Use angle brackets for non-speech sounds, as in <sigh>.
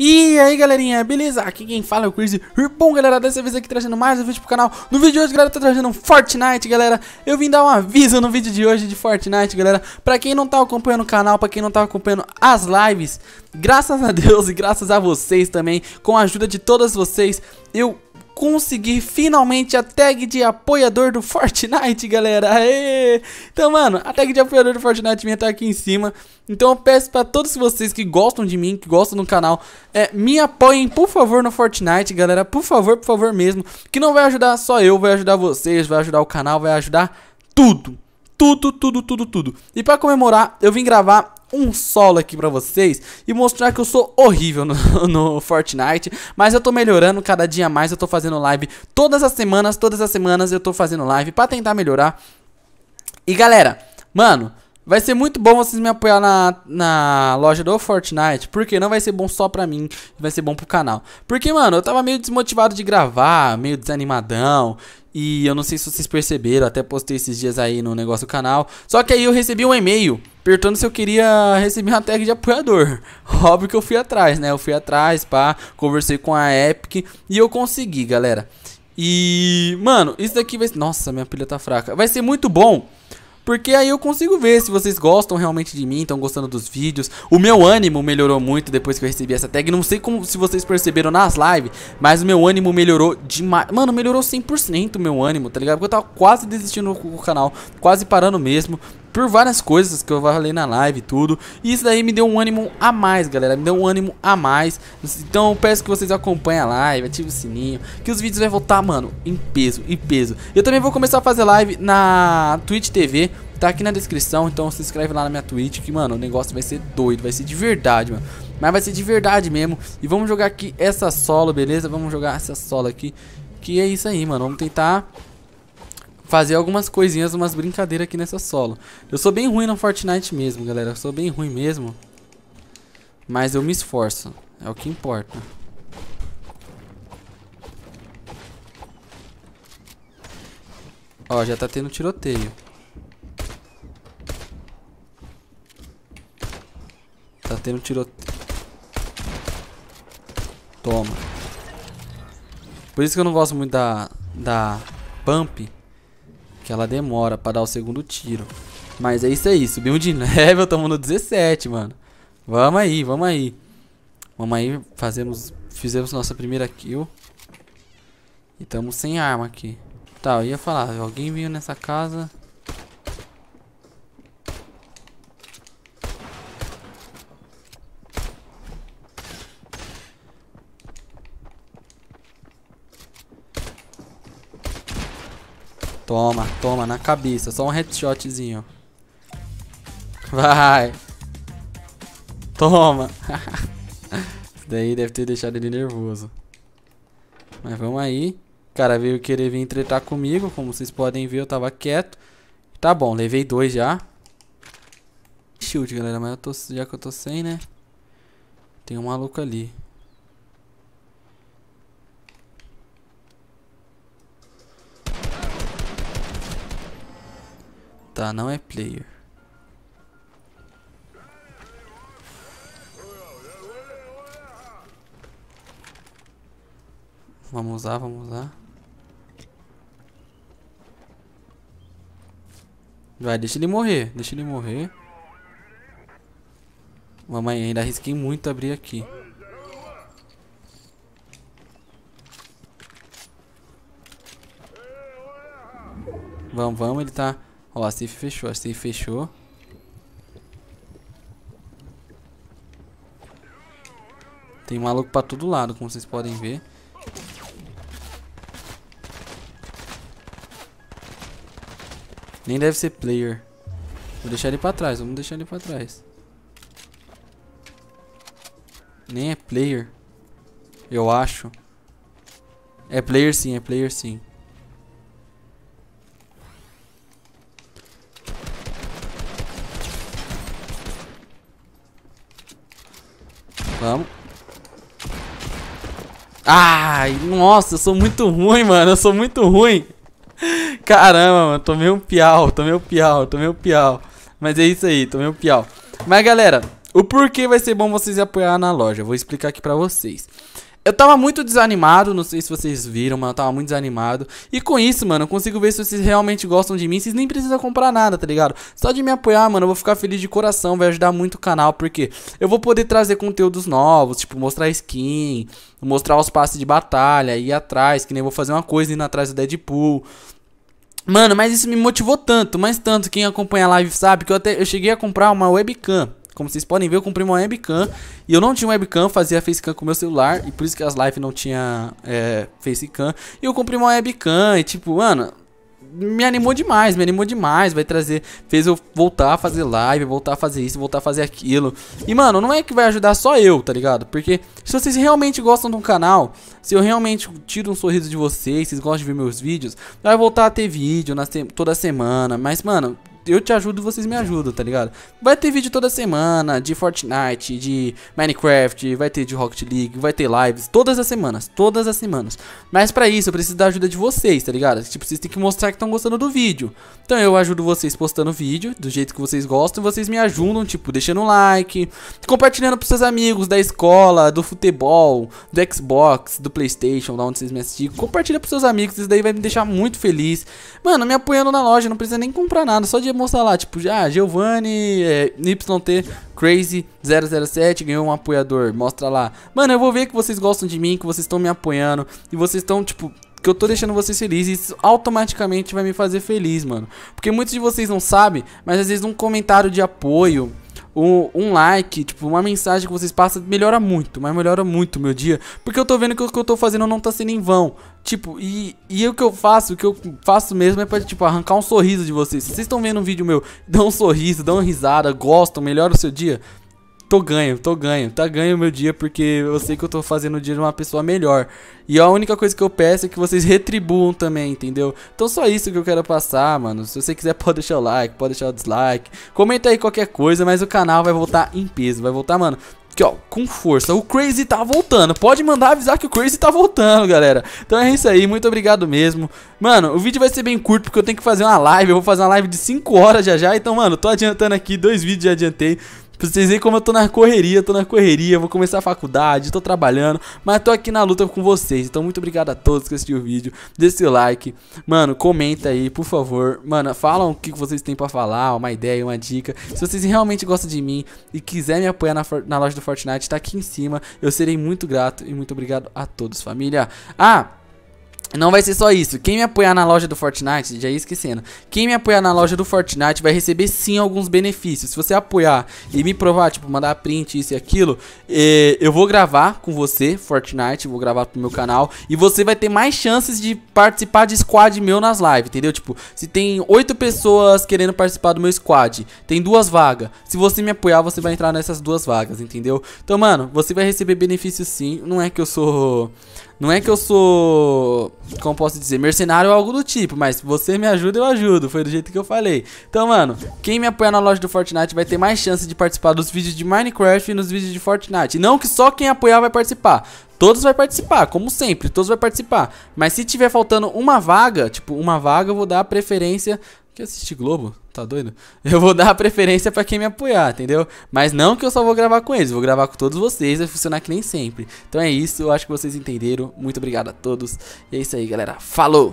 E aí galerinha, beleza? Aqui quem fala é o Chris. Bom galera, dessa vez aqui trazendo mais um vídeo pro canal No vídeo de hoje galera, tô trazendo um Fortnite galera Eu vim dar um aviso no vídeo de hoje de Fortnite galera Pra quem não tá acompanhando o canal, pra quem não tá acompanhando as lives Graças a Deus e graças a vocês também Com a ajuda de todas vocês Eu conseguir finalmente a tag de apoiador do Fortnite, galera. Aê! Então, mano, a tag de apoiador do Fortnite minha tá aqui em cima. Então eu peço para todos vocês que gostam de mim, que gostam do canal, é, me apoiem, por favor, no Fortnite, galera. Por favor, por favor mesmo. Que não vai ajudar só eu, vai ajudar vocês, vai ajudar o canal, vai ajudar tudo tudo, tudo, tudo, tudo. E para comemorar, eu vim gravar um solo aqui pra vocês e mostrar que eu sou horrível no, <laughs> no, Fortnite, mas eu tô melhorando cada dia mais, eu tô fazendo live todas as semanas, todas as semanas eu tô fazendo live pra tentar melhorar. E galera, mano, Vai ser muito bom vocês me apoiar na, na loja do Fortnite, porque não vai ser bom só pra mim, vai ser bom pro canal. Porque, mano, eu tava meio desmotivado de gravar, meio desanimadão, e eu não sei se vocês perceberam, até postei esses dias aí no negócio do canal. Só que aí eu recebi um e-mail perguntando se eu queria receber uma tag de apoiador. <laughs> Óbvio que eu fui atrás, né? Eu fui atrás, pá, conversei com a Epic e eu consegui, galera. E, mano, isso daqui vai ser. Nossa, minha pilha tá fraca. Vai ser muito bom, porque aí eu consigo ver se vocês gostam realmente de mim, estão gostando dos vídeos. O meu ânimo melhorou muito depois que eu recebi essa tag. Não sei como se vocês perceberam nas lives, mas o meu ânimo melhorou demais. Mano, melhorou 100% o meu ânimo, tá ligado? Porque eu tava quase desistindo do canal, quase parando mesmo por várias coisas que eu falei na live e tudo. E isso daí me deu um ânimo a mais, galera. Me deu um ânimo a mais. Então eu peço que vocês acompanhem a live, ativem o sininho. Que os vídeos vão voltar, mano, em peso, em peso. Eu também vou começar a fazer live na Twitch TV tá aqui na descrição, então se inscreve lá na minha Twitch que, mano, o negócio vai ser doido, vai ser de verdade, mano. Mas vai ser de verdade mesmo. E vamos jogar aqui essa solo, beleza? Vamos jogar essa solo aqui, que é isso aí, mano. Vamos tentar fazer algumas coisinhas, umas brincadeiras aqui nessa solo. Eu sou bem ruim no Fortnite mesmo, galera. Eu sou bem ruim mesmo. Mas eu me esforço. É o que importa. Ó, já tá tendo tiroteio. Tá tendo tiroteio. Toma. Por isso que eu não gosto muito da... Da... Pump que ela demora pra dar o segundo tiro. Mas é isso aí, subimos de <laughs> level, estamos no 17, mano. Vamos aí, vamos aí. Vamos aí, fazemos, fizemos nossa primeira kill. E estamos sem arma aqui. Tá, eu ia falar, alguém veio nessa casa... Toma, toma, na cabeça. Só um headshotzinho. Vai. Toma. Isso <laughs> daí deve ter deixado ele nervoso. Mas vamos aí. O cara veio querer vir tretar comigo. Como vocês podem ver, eu tava quieto. Tá bom, levei dois já. Shield, galera. Mas eu tô, já que eu tô sem, né? Tem um maluco ali. Tá, não é player. Vamos lá, vamos lá. Vai, deixa ele morrer. Deixa ele morrer. Mamãe, ainda arrisquei muito abrir aqui. Vamos, vamos, ele tá Ó, a safe fechou, a safe fechou. Tem maluco pra todo lado, como vocês podem ver. Nem deve ser player. Vou deixar ele pra trás, vamos deixar ele pra trás. Nem é player. Eu acho. É player sim, é player sim. Vamos. Ai, nossa, eu sou muito ruim, mano. Eu sou muito ruim. Caramba, mano. Tomei um piau, tomei um piau, tomei um piau. Mas é isso aí, tomei um piau. Mas, galera, o porquê vai ser bom vocês apoiar na loja. vou explicar aqui pra vocês. Eu tava muito desanimado, não sei se vocês viram, mas eu tava muito desanimado. E com isso, mano, eu consigo ver se vocês realmente gostam de mim. Vocês nem precisam comprar nada, tá ligado? Só de me apoiar, mano, eu vou ficar feliz de coração, vai ajudar muito o canal, porque eu vou poder trazer conteúdos novos, tipo, mostrar skin, mostrar os passes de batalha, ir atrás, que nem vou fazer uma coisa indo atrás do Deadpool. Mano, mas isso me motivou tanto, mas tanto quem acompanha a live sabe que eu até eu cheguei a comprar uma webcam. Como vocês podem ver, eu comprei uma webcam. E eu não tinha webcam, fazia facecam com o meu celular. E por isso que as lives não tinha é, facecam. E eu comprei uma webcam e tipo, mano me animou demais, me animou demais. Vai trazer, fez eu voltar a fazer live, voltar a fazer isso, voltar a fazer aquilo. E, mano, não é que vai ajudar só eu, tá ligado? Porque se vocês realmente gostam do canal, se eu realmente tiro um sorriso de vocês, vocês gostam de ver meus vídeos, vai voltar a ter vídeo na se toda semana. Mas, mano, eu te ajudo, vocês me ajudam, tá ligado? Vai ter vídeo toda semana de Fortnite, de Minecraft, vai ter de Rocket League, vai ter lives, todas as semanas, todas as semanas. Mas pra isso eu preciso da ajuda de vocês, tá ligado? Tipo, vocês têm que mostrar que estão gostando do vídeo. Então eu ajudo vocês postando vídeo do jeito que vocês gostam, vocês me ajudam, tipo, deixando um like, compartilhando pros seus amigos da escola, do futebol, do Xbox, do Playstation, lá onde vocês me assistem. Compartilha pros seus amigos, isso daí vai me deixar muito feliz. Mano, me apoiando na loja, não precisa nem comprar nada, só de mostrar lá, tipo, ah, Giovanni é, YT Crazy 007 ganhou um apoiador. Mostra lá. Mano, eu vou ver que vocês gostam de mim, que vocês estão me apoiando. E vocês estão, tipo, que eu tô deixando vocês felizes, isso automaticamente vai me fazer feliz, mano. Porque muitos de vocês não sabem, mas às vezes um comentário de apoio, um, um like, tipo, uma mensagem que vocês passam, melhora muito, mas melhora muito o meu dia. Porque eu tô vendo que o que eu tô fazendo não tá sendo em vão. Tipo, e, e o que eu faço, o que eu faço mesmo é pra, tipo, arrancar um sorriso de vocês. Se vocês estão vendo um vídeo meu, <laughs> dão um sorriso, dão uma risada, gostam, melhora o seu dia tô ganho, tô ganho, tá ganho o meu dia porque eu sei que eu tô fazendo o dia de uma pessoa melhor. E a única coisa que eu peço é que vocês retribuam também, entendeu? Então só isso que eu quero passar, mano. Se você quiser <laughs> pode deixar o like, pode deixar o dislike, comenta aí qualquer coisa, mas o canal vai voltar em peso, vai voltar, mano, Aqui, ó, com força. O Crazy tá voltando. Pode mandar avisar que o Crazy tá voltando, galera. Então é isso aí. Muito obrigado mesmo. Mano, o vídeo vai ser bem curto porque eu tenho que fazer uma live. Eu vou fazer uma live de 5 horas já já. Então, mano, tô adiantando aqui. Dois vídeos já adiantei. Pra vocês verem como eu tô na correria, tô na correria, vou começar a faculdade, tô trabalhando, mas tô aqui na luta com vocês. Então, muito obrigado a todos que assistiram o vídeo, deixa seu like. Mano, comenta aí, por favor. Mano, falam o que vocês têm pra falar, uma ideia, uma dica. Se vocês realmente gostam de mim e quiserem me apoiar na, na loja do Fortnite, tá aqui em cima. Eu serei muito grato e muito obrigado a todos, família. Ah! Não vai ser só isso. Quem me apoiar na loja do Fortnite, já ia esquecendo. Quem me apoiar na loja do Fortnite vai receber sim alguns benefícios. Se você apoiar e me provar, tipo, mandar print, isso e aquilo, eh, eu vou gravar com você, Fortnite, vou gravar pro meu canal. E você vai ter mais chances de participar de squad meu nas lives, entendeu? Tipo, se tem oito pessoas querendo participar do meu squad, tem duas vagas. Se você me apoiar, você vai entrar nessas duas vagas, entendeu? Então, mano, você vai receber benefícios sim. Não é que eu sou não é que eu sou, como posso dizer, mercenário ou algo do tipo, mas você me ajuda, eu ajudo. Foi do jeito que eu falei. Então, mano, quem me apoiar na loja do Fortnite vai ter mais chance de participar dos vídeos de Minecraft e nos vídeos de Fortnite. Não que só quem apoiar vai participar. Todos vai participar, como sempre, todos vai participar. Mas se tiver faltando uma vaga, tipo, uma vaga, eu vou dar a preferência que assistir Globo, tá doido? <laughs> Eu vou dar a preferência para quem me apoiar, entendeu? Mas não que eu só vou gravar com eles, vou gravar com todos vocês, vai funcionar que nem sempre. Então é isso, eu acho que vocês entenderam. Muito obrigado a todos. E é isso aí, galera. Falou!